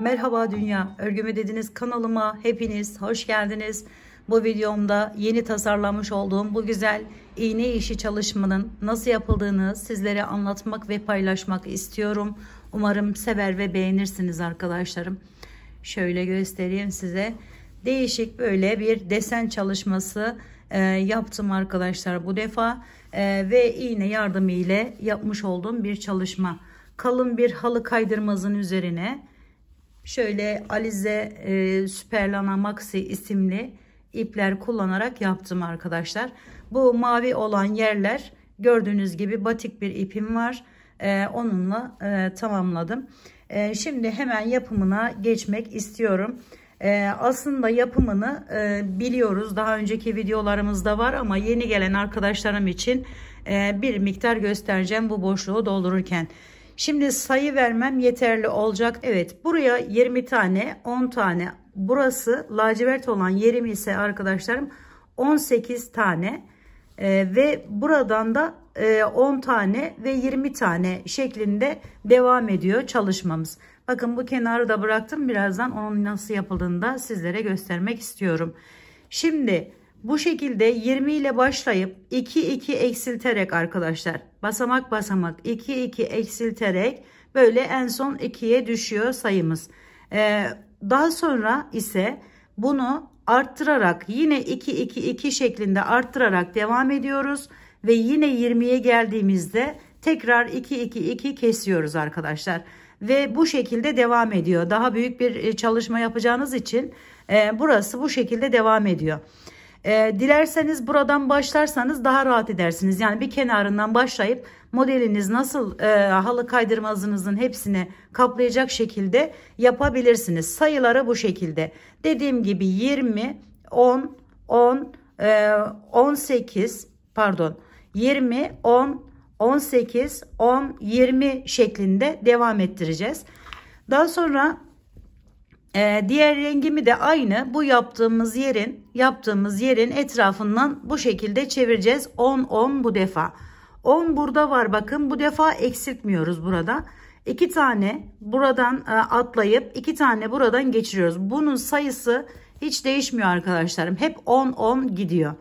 Merhaba Dünya, Örgümü Dediniz kanalıma hepiniz hoş geldiniz. Bu videomda yeni tasarlamış olduğum bu güzel iğne işi çalışmanın nasıl yapıldığını sizlere anlatmak ve paylaşmak istiyorum. Umarım sever ve beğenirsiniz arkadaşlarım. Şöyle göstereyim size. Değişik böyle bir desen çalışması e, yaptım arkadaşlar bu defa. E, ve iğne yardımı ile yapmış olduğum bir çalışma. Kalın bir halı kaydırmazın üzerine şöyle Alize e, Süperlana Maxi isimli ipler kullanarak yaptım arkadaşlar. Bu mavi olan yerler gördüğünüz gibi batik bir ipim var. E, onunla e, tamamladım. E, şimdi hemen yapımına geçmek istiyorum. E, aslında yapımını e, biliyoruz. Daha önceki videolarımızda var ama yeni gelen arkadaşlarım için e, bir miktar göstereceğim bu boşluğu doldururken. Şimdi sayı vermem yeterli olacak. Evet buraya 20 tane 10 tane burası lacivert olan yerim ise arkadaşlarım 18 tane ee, ve buradan da e, 10 tane ve 20 tane şeklinde devam ediyor çalışmamız. Bakın bu kenarı da bıraktım birazdan onun nasıl yapıldığını da sizlere göstermek istiyorum. Şimdi bu şekilde 20 ile başlayıp 2 2 eksilterek arkadaşlar basamak basamak 2 2 eksilterek böyle en son 2'ye düşüyor sayımız. Ee, daha sonra ise bunu arttırarak yine 2 2 2 şeklinde arttırarak devam ediyoruz ve yine 20'ye geldiğimizde tekrar 2 2 2 kesiyoruz arkadaşlar ve bu şekilde devam ediyor. Daha büyük bir e, çalışma yapacağınız için e, burası bu şekilde devam ediyor. E, dilerseniz buradan başlarsanız daha rahat edersiniz. Yani bir kenarından başlayıp modeliniz nasıl e, halı kaydırmazınızın hepsini kaplayacak şekilde yapabilirsiniz. Sayıları bu şekilde. Dediğim gibi 20, 10, 10, e, 18 pardon 20, 10, 18, 10, 20 şeklinde devam ettireceğiz. Daha sonra ee, diğer rengimi de aynı bu yaptığımız yerin yaptığımız yerin etrafından bu şekilde çevireceğiz. 10 10 bu defa. 10 burada var bakın bu defa eksiltmiyoruz burada. 2 tane buradan e, atlayıp iki tane buradan geçiriyoruz. Bunun sayısı hiç değişmiyor arkadaşlarım. Hep 10 10 gidiyor.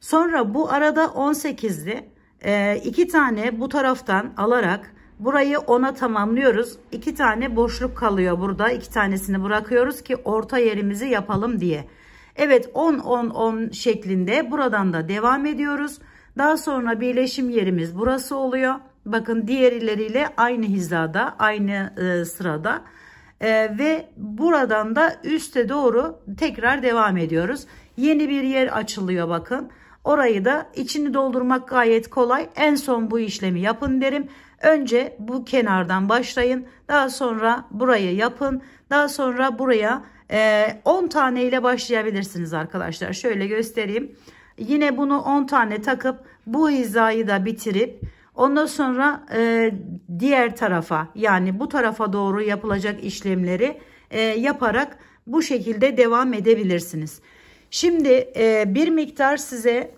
Sonra bu arada 18'li 2 e, iki tane bu taraftan alarak Burayı ona tamamlıyoruz. İki tane boşluk kalıyor burada. İki tanesini bırakıyoruz ki orta yerimizi yapalım diye. Evet 10 10 10 şeklinde buradan da devam ediyoruz. Daha sonra birleşim yerimiz burası oluyor. Bakın diğerleriyle aynı hizada, aynı e, sırada. E, ve buradan da üste doğru tekrar devam ediyoruz. Yeni bir yer açılıyor bakın. Orayı da içini doldurmak gayet kolay. En son bu işlemi yapın derim. Önce bu kenardan başlayın. Daha sonra burayı yapın. Daha sonra buraya 10 e, tane ile başlayabilirsiniz arkadaşlar. Şöyle göstereyim. Yine bunu 10 tane takıp bu hizayı da bitirip ondan sonra e, diğer tarafa yani bu tarafa doğru yapılacak işlemleri e, yaparak bu şekilde devam edebilirsiniz. Şimdi bir miktar size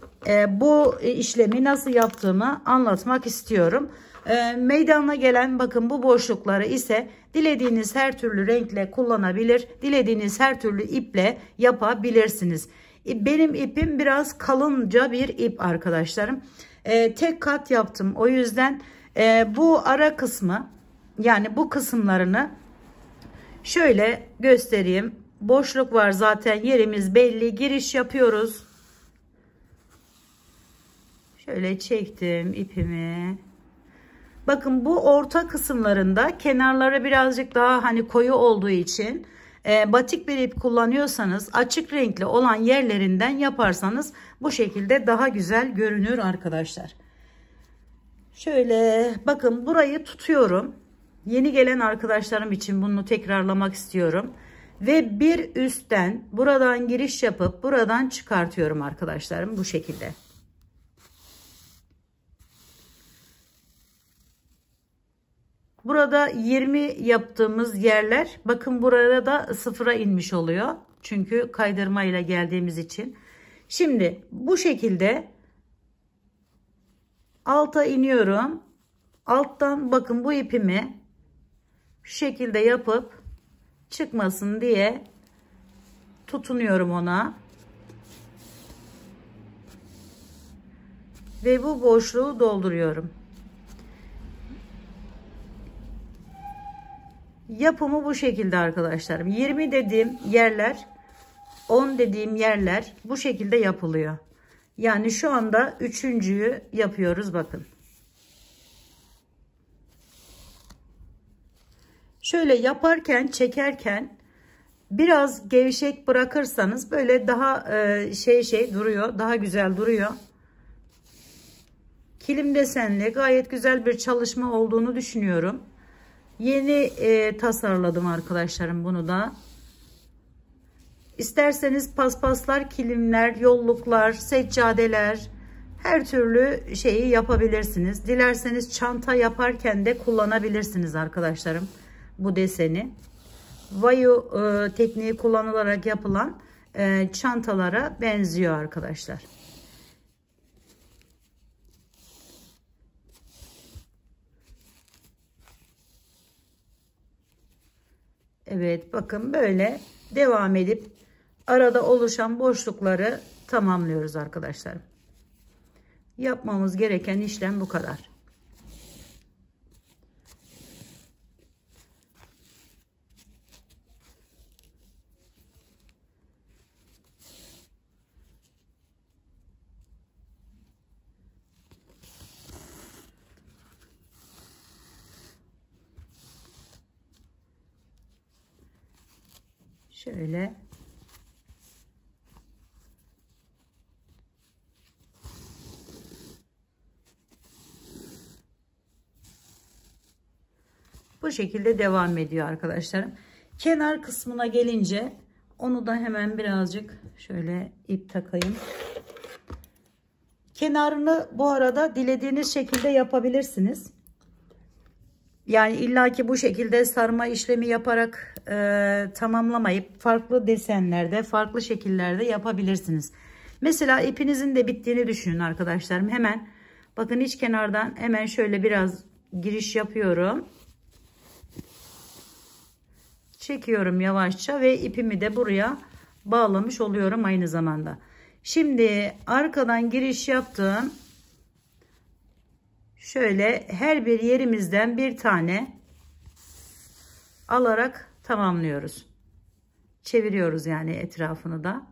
bu işlemi nasıl yaptığımı anlatmak istiyorum. Ee, meydana gelen bakın bu boşlukları ise dilediğiniz her türlü renkle kullanabilir. Dilediğiniz her türlü iple yapabilirsiniz. E, benim ipim biraz kalınca bir ip arkadaşlarım. E, tek kat yaptım. O yüzden e, bu ara kısmı yani bu kısımlarını şöyle göstereyim. Boşluk var zaten yerimiz belli. Giriş yapıyoruz. Şöyle çektim ipimi. Bakın bu orta kısımlarında kenarlara birazcık daha hani koyu olduğu için e, batik bir ip kullanıyorsanız açık renkli olan yerlerinden yaparsanız bu şekilde daha güzel görünür arkadaşlar. Şöyle bakın burayı tutuyorum. Yeni gelen arkadaşlarım için bunu tekrarlamak istiyorum. Ve bir üstten buradan giriş yapıp buradan çıkartıyorum arkadaşlarım bu şekilde. Burada 20 yaptığımız yerler bakın burada da sıfıra inmiş oluyor. Çünkü kaydırma ile geldiğimiz için. Şimdi bu şekilde alta iniyorum. Alttan bakın bu ipimi şu şekilde yapıp çıkmasın diye tutunuyorum ona. Ve bu boşluğu dolduruyorum. Yapımı bu şekilde arkadaşlar. 20 dediğim yerler 10 dediğim yerler bu şekilde yapılıyor. Yani şu anda üçüncüyü yapıyoruz bakın. Şöyle yaparken çekerken biraz gevşek bırakırsanız böyle daha e, şey şey duruyor. Daha güzel duruyor. Kilim desenli gayet güzel bir çalışma olduğunu düşünüyorum. Yeni e, tasarladım arkadaşlarım bunu da. İsterseniz paspaslar, kilimler, yolluklar, seccadeler her türlü şeyi yapabilirsiniz. Dilerseniz çanta yaparken de kullanabilirsiniz arkadaşlarım bu deseni. Vayu e, tekniği kullanılarak yapılan e, çantalara benziyor arkadaşlar. Evet bakın böyle devam edip arada oluşan boşlukları tamamlıyoruz arkadaşlar. Yapmamız gereken işlem bu kadar. şöyle bu şekilde devam ediyor arkadaşlarım kenar kısmına gelince onu da hemen birazcık şöyle ip takayım kenarını bu arada dilediğiniz şekilde yapabilirsiniz yani illaki bu şekilde sarma işlemi yaparak e, tamamlamayıp farklı desenlerde, farklı şekillerde yapabilirsiniz. Mesela ipinizin de bittiğini düşünün arkadaşlarım. Hemen bakın iç kenardan hemen şöyle biraz giriş yapıyorum. Çekiyorum yavaşça ve ipimi de buraya bağlamış oluyorum aynı zamanda. Şimdi arkadan giriş yaptım şöyle her bir yerimizden bir tane alarak tamamlıyoruz. Çeviriyoruz yani etrafını da.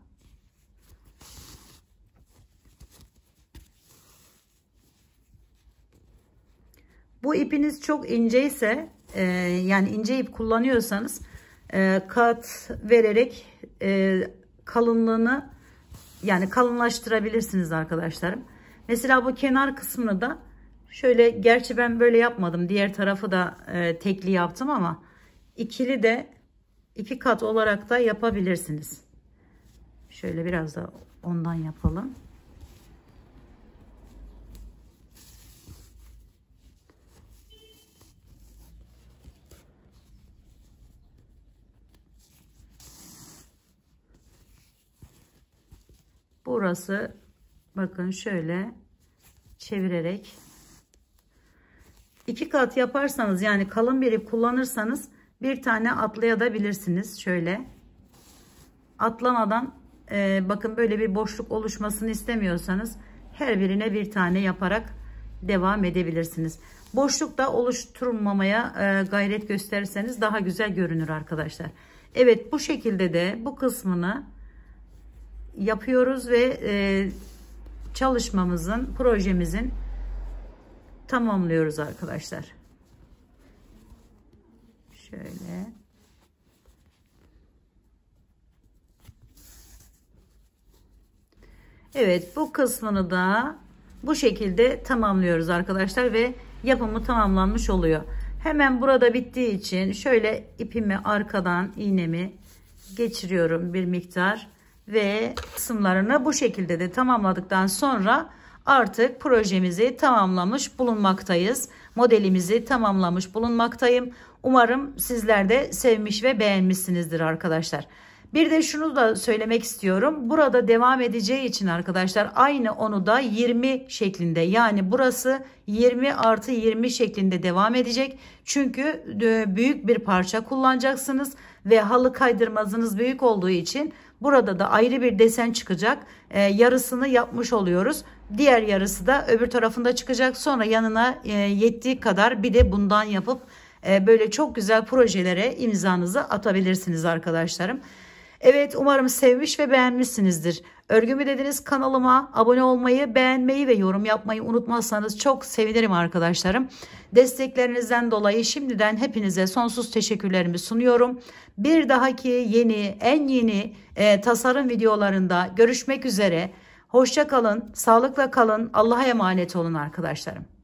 Bu ipiniz çok ince ise e, yani ince ip kullanıyorsanız e, kat vererek e, kalınlığını yani kalınlaştırabilirsiniz arkadaşlarım. Mesela bu kenar kısmını da Şöyle gerçi ben böyle yapmadım. Diğer tarafı da e, tekli yaptım ama ikili de iki kat olarak da yapabilirsiniz. Şöyle biraz da ondan yapalım. Burası bakın şöyle çevirerek iki kat yaparsanız yani kalın bir ip kullanırsanız bir tane atlayabilirsiniz şöyle atlamadan e, bakın böyle bir boşluk oluşmasını istemiyorsanız her birine bir tane yaparak devam edebilirsiniz boşluk da oluşturulmamaya e, gayret gösterirseniz daha güzel görünür arkadaşlar Evet bu şekilde de bu kısmını yapıyoruz ve e, çalışmamızın projemizin tamamlıyoruz arkadaşlar. Şöyle. Evet bu kısmını da bu şekilde tamamlıyoruz arkadaşlar ve yapımı tamamlanmış oluyor. Hemen burada bittiği için şöyle ipimi arkadan iğnemi geçiriyorum bir miktar ve kısımlarını bu şekilde de tamamladıktan sonra artık projemizi tamamlamış bulunmaktayız. Modelimizi tamamlamış bulunmaktayım. Umarım sizler de sevmiş ve beğenmişsinizdir arkadaşlar. Bir de şunu da söylemek istiyorum. Burada devam edeceği için arkadaşlar aynı onu da 20 şeklinde yani burası 20 artı 20 şeklinde devam edecek. Çünkü e, büyük bir parça kullanacaksınız ve halı kaydırmazınız büyük olduğu için Burada da ayrı bir desen çıkacak. E, yarısını yapmış oluyoruz. Diğer yarısı da öbür tarafında çıkacak. Sonra yanına e, yettiği kadar bir de bundan yapıp e, böyle çok güzel projelere imzanızı atabilirsiniz arkadaşlarım. Evet umarım sevmiş ve beğenmişsinizdir. Örgümü dediniz kanalıma abone olmayı, beğenmeyi ve yorum yapmayı unutmazsanız çok sevinirim arkadaşlarım. Desteklerinizden dolayı şimdiden hepinize sonsuz teşekkürlerimi sunuyorum. Bir dahaki yeni, en yeni e, tasarım videolarında görüşmek üzere. Hoşça kalın, sağlıkla kalın, Allah'a emanet olun arkadaşlarım.